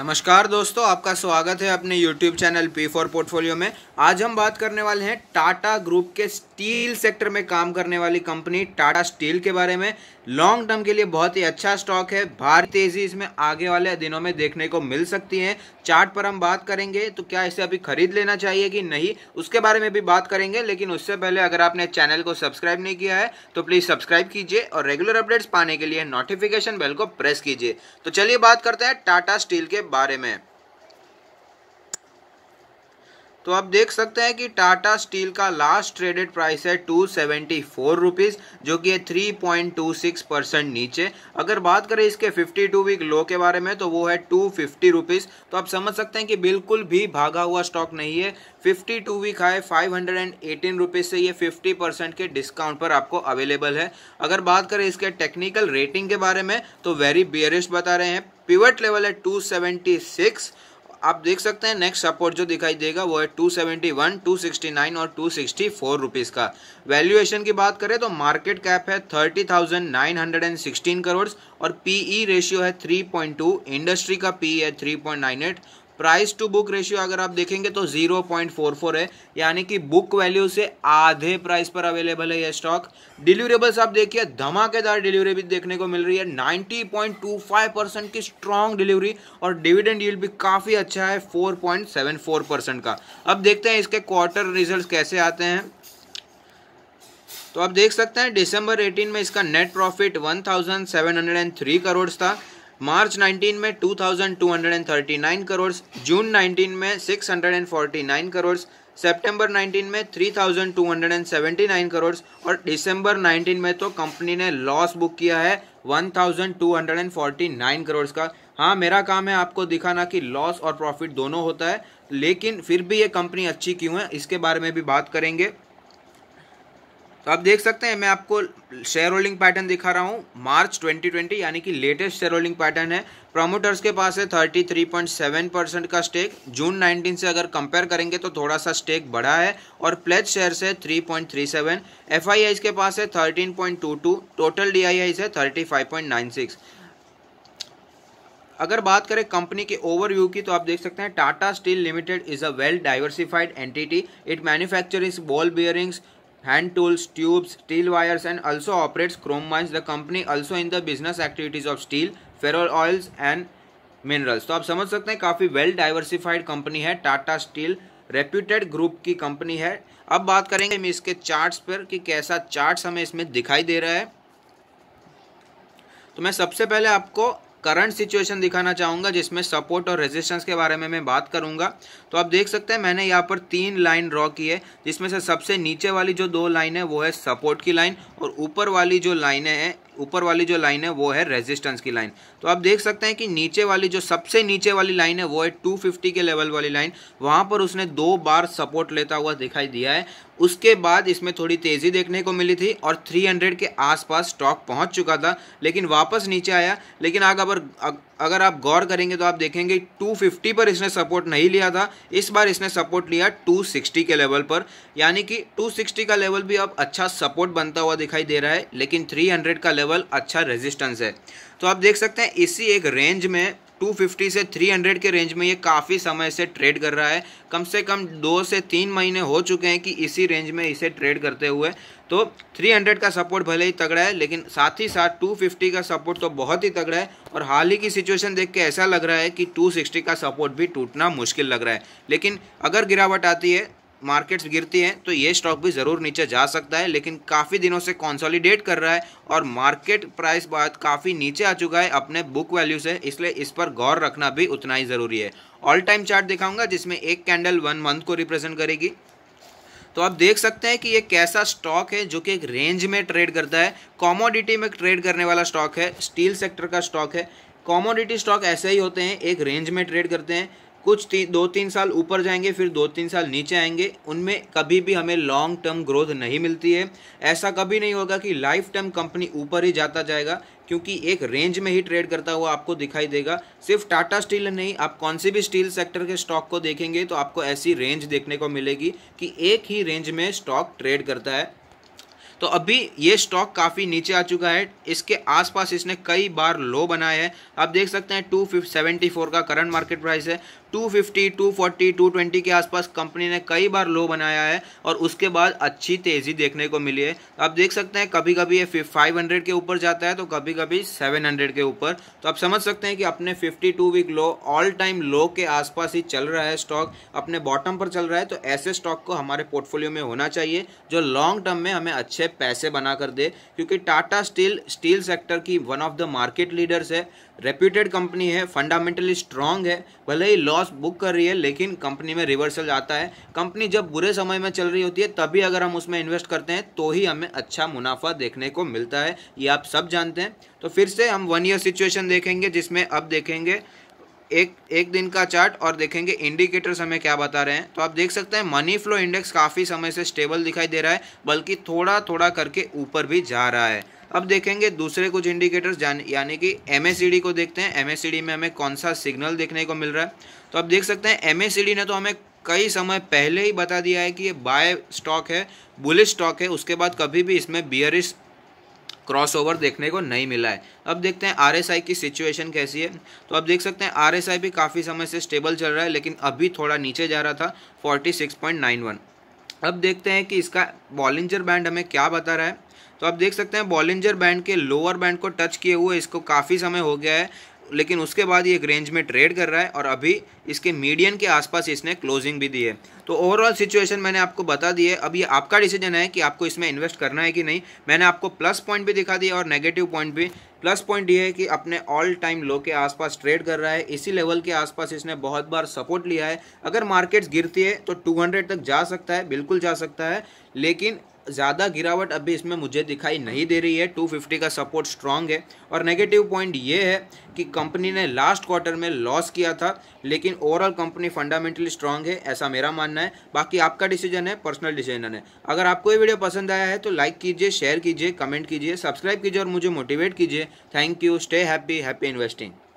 नमस्कार दोस्तों आपका स्वागत है अपने YouTube channel P for portfolio में आज हम बात करने वाले हैं टाटा ग्रुप के स्टील सेक्टर में काम करने वाली कंपनी टाटा स्टील के बारे में लॉन्ग टर्म के लिए बहुत ही अच्छा स्टॉक है भारी तेजी इसमें आगे वाले दिनों में देखने को मिल सकती है चार्ट पर हम बात करेंगे तो क्या इसे अभी खरीद लेना चाहिए कि नहीं उसके बारे में भी बात करेंगे लेकिन उससे पहले अगर आपने चैनल को सब्सक्राइब नहीं किया है तो प्लीज़ सब्सक्राइब कीजिए और रेगुलर अपडेट्स पाने के लिए नोटिफिकेशन बेल को प्रेस कीजिए तो चलिए बात करते हैं टाटा स्टील के बारे में तो आप देख सकते हैं कि टाटा स्टील का लास्ट ट्रेडेड प्राइस है टू सेवेंटी फोर रुपीज़ जो कि है three point two six percent नीचे अगर बात करें इसके फिफ्टी टू वीक लो के बारे में तो वो है टू फिफ्टी रुपीज़ तो आप समझ सकते हैं कि बिल्कुल भी भागा हुआ स्टॉक नहीं है fifty two week high five hundred and eighteen rupees से ये फिफ्टी परसेंट के डिस्काउंट पर आपको अवेलेबल है अगर बात करें इसके टेक्निकल रेटिंग के बारे में तो वेरी बियरिस्ट बता रहे हैं पिवट लेवल है 276 आप देख सकते हैं नेक्स्ट सपोर्ट जो दिखाई देगा वो है 271, 269 और 264 रुपीस का वैल्यूएशन की बात करें तो मार्केट कैप है 30,916 करोड़ और पीई रेशियो e है 3.2 इंडस्ट्री का पी e है 3.98 प्राइस टू बुक रेशियो अगर आप देखेंगे तो 0.44 है यानी कि बुक वैल्यू से आधे प्राइस पर अवेलेबल है यह स्टॉक डिलीवरेबल्स आप देखिए धमाकेदार डिलीवरी भी देखने को मिल रही है 90.25 परसेंट की स्ट्रांग डिलीवरी और डिविडेंड यील्ड भी काफ़ी अच्छा है 4.74 परसेंट का अब देखते हैं इसके क्वार्टर रिजल्ट कैसे आते हैं तो आप देख सकते हैं दिसंबर 18 में इसका नेट प्रॉफिट 1703 करोड़ था मार्च 19 में 2239 करोड़ जून 19 में 649 करोड़ सितंबर 19 में 3279 करोड़ और दिसंबर 19 में तो कंपनी ने लॉस बुक किया है 1249 करोड़ का हाँ मेरा काम है आपको दिखाना कि लॉस और प्रॉफिट दोनों होता है लेकिन फिर भी ये कंपनी अच्छी क्यों है इसके बारे में भी बात करेंगे तो आप देख सकते हैं मैं आपको शेयर होल्डिंग पैटर्न दिखा रहा हूँ मार्च 2020 यानी कि लेटेस्ट शेयर होल्डिंग पैटर्न है प्रमोटर्स के पास है 33.7 परसेंट का स्टेक जून 19 से अगर कंपेयर करेंगे तो थोड़ा सा स्टेक बढ़ा है और प्लेज शेयर से 3.37 थ्री के पास है 13.22 टोटल डी आई आईज है 35.96 अगर बात करें कंपनी के ओवरव्यू की तो आप देख सकते हैं Tata steel limited is a well diversified entity it manufacturing ball bearings hand tools, tubes, steel wires and also operates chrome mines. The company also in the business activities of steel, ferro oils and minerals so aap samajh sakte hain kafi well diversified company hai tata steel reputed group की company है अब बात करेंगे हम इसके charts पर कि कैसा चार्ट्स हमें इसमें दिखाई दे रहा है तो मैं सबसे पहले आपको करंट सिचुएशन दिखाना चाहूँगा जिसमें सपोर्ट और रेजिस्टेंस के बारे में मैं बात करूँगा तो आप देख सकते हैं मैंने यहाँ पर तीन लाइन ड्रॉ की है जिसमें से सबसे नीचे वाली जो दो लाइन है वो है सपोर्ट की लाइन और ऊपर वाली जो लाइनें हैं ऊपर वाली जो लाइन है वो है रेजिस्टेंस की लाइन तो आप देख सकते हैं कि नीचे वाली जो सबसे नीचे वाली लाइन है वो है 250 के लेवल वाली लाइन वहाँ पर उसने दो बार सपोर्ट लेता हुआ दिखाई दिया है उसके बाद इसमें थोड़ी तेज़ी देखने को मिली थी और 300 के आसपास स्टॉक पहुंच चुका था लेकिन वापस नीचे आया लेकिन आग अगर अगर आप गौर करेंगे तो आप देखेंगे 250 पर इसने सपोर्ट नहीं लिया था इस बार इसने सपोर्ट लिया 260 के लेवल पर यानी कि 260 का लेवल भी अब अच्छा सपोर्ट बनता हुआ दिखाई दे रहा है लेकिन 300 का लेवल अच्छा रेजिस्टेंस है तो आप देख सकते हैं इसी एक रेंज में 250 से 300 के रेंज में ये काफ़ी समय से ट्रेड कर रहा है कम से कम दो से तीन महीने हो चुके हैं कि इसी रेंज में इसे ट्रेड करते हुए तो 300 का सपोर्ट भले ही तगड़ा है लेकिन साथ ही साथ 250 का सपोर्ट तो बहुत ही तगड़ा है और हाल ही की सिचुएशन देख के ऐसा लग रहा है कि 260 का सपोर्ट भी टूटना मुश्किल लग रहा है लेकिन अगर गिरावट आती है मार्केट्स गिरती हैं तो ये स्टॉक भी ज़रूर नीचे जा सकता है लेकिन काफ़ी दिनों से कॉन्सोलीडेट कर रहा है और मार्केट प्राइस बात काफ़ी नीचे आ चुका है अपने बुक वैल्यू से इसलिए इस पर गौर रखना भी उतना ही ज़रूरी है ऑल टाइम चार्ट दिखाऊंगा जिसमें एक कैंडल वन मंथ को रिप्रेजेंट करेगी तो आप देख सकते हैं कि ये कैसा स्टॉक है जो कि एक रेंज में ट्रेड करता है कॉमोडिटी में ट्रेड करने वाला स्टॉक है स्टील सेक्टर का स्टॉक है कॉमोडिटी स्टॉक ऐसे ही होते हैं एक रेंज में ट्रेड करते हैं कुछ ती, दो तीन साल ऊपर जाएंगे फिर दो तीन साल नीचे आएंगे उनमें कभी भी हमें लॉन्ग टर्म ग्रोथ नहीं मिलती है ऐसा कभी नहीं होगा कि लाइफ टर्म कंपनी ऊपर ही जाता जाएगा क्योंकि एक रेंज में ही ट्रेड करता हुआ आपको दिखाई देगा सिर्फ टाटा स्टील नहीं आप कौन से भी स्टील सेक्टर के स्टॉक को देखेंगे तो आपको ऐसी रेंज देखने को मिलेगी कि एक ही रेंज में स्टॉक ट्रेड करता है तो अभी ये स्टॉक काफ़ी नीचे आ चुका है इसके आसपास इसने कई बार लो बनाया है आप देख सकते हैं टू सेवेंटी फोर का करंट मार्केट प्राइस है 250, 240, 220 के आसपास कंपनी ने कई बार लो बनाया है और उसके बाद अच्छी तेज़ी देखने को मिली है आप देख सकते हैं कभी कभी ये 500 के ऊपर जाता है तो कभी कभी 700 के ऊपर तो आप समझ सकते हैं कि अपने 52 week low all time low के आसपास ही चल रहा है स्टॉक अपने बॉटम पर चल रहा है तो ऐसे स्टॉक को हमारे पोर्टफोलियो में होना चाहिए जो लॉन्ग टर्म में हमें अच्छे है पैसे बना कर दे क्योंकि टाटा स्टील स्टील सेक्टर की one of the market leaders है रेप्यूटेड कंपनी है फंडामेंटली स्ट्रांग है भले ही लॉस बुक कर रही है लेकिन कंपनी में रिवर्सल आता है कंपनी जब बुरे समय में चल रही होती है तभी अगर हम उसमें इन्वेस्ट करते हैं तो ही हमें अच्छा मुनाफा देखने को मिलता है ये आप सब जानते हैं तो फिर से हम वन ईयर सिचुएशन देखेंगे जिसमें अब देखेंगे एक एक दिन का चार्ट और देखेंगे इंडिकेटर्स हमें क्या बता रहे हैं तो आप देख सकते हैं मनी फ्लो इंडेक्स काफ़ी समय से स्टेबल दिखाई दे रहा है बल्कि थोड़ा थोड़ा करके ऊपर भी जा रहा है अब देखेंगे दूसरे कुछ इंडिकेटर्स यानी कि एम को देखते हैं एम में हमें कौन सा सिग्नल देखने को मिल रहा है तो आप देख सकते हैं एम ने तो हमें कई समय पहले ही बता दिया है कि ये बाय स्टॉक है बुलिश स्टॉक है उसके बाद कभी भी इसमें बियरिश क्रॉसओवर देखने को नहीं मिला है अब देखते हैं आरएसआई की सिचुएशन कैसी है तो अब देख सकते हैं आरएसआई भी काफ़ी समय से स्टेबल चल रहा है लेकिन अभी थोड़ा नीचे जा रहा था 46.91 अब देखते हैं कि इसका बॉलिंजर बैंड हमें क्या बता रहा है तो आप देख सकते हैं बॉलिंजर बैंड के लोअर बैंड को टच किए हुए इसको काफ़ी समय हो गया है लेकिन उसके बाद ये एक रेंज में ट्रेड कर रहा है और अभी इसके मीडियन के आसपास इसने क्लोजिंग भी दी है तो ओवरऑल सिचुएशन मैंने आपको बता दी है अब ये आपका डिसीजन है कि आपको इसमें इन्वेस्ट करना है कि नहीं मैंने आपको प्लस पॉइंट भी दिखा दिया और नेगेटिव पॉइंट भी प्लस पॉइंट ये है कि अपने ऑल टाइम लो के आसपास ट्रेड कर रहा है इसी लेवल के आसपास इसने बहुत बार सपोर्ट लिया है अगर मार्केट्स गिरती है तो 200 तक जा सकता है बिल्कुल जा सकता है लेकिन ज़्यादा गिरावट अभी इसमें मुझे दिखाई नहीं दे रही है 250 का सपोर्ट स्ट्रांग है और नेगेटिव पॉइंट ये है कि कंपनी ने लास्ट क्वार्टर में लॉस किया था लेकिन ओवरऑल कंपनी फंडामेंटली स्ट्रांग है ऐसा मेरा मानना है बाकी आपका डिसीजन है पर्सनल डिसीजन है अगर आपको ये वीडियो पसंद आया है तो लाइक कीजिए शेयर कीजिए कमेंट कीजिए सब्सक्राइब कीजिए और मुझे मोटिवेट कीजिए thank you stay happy happy investing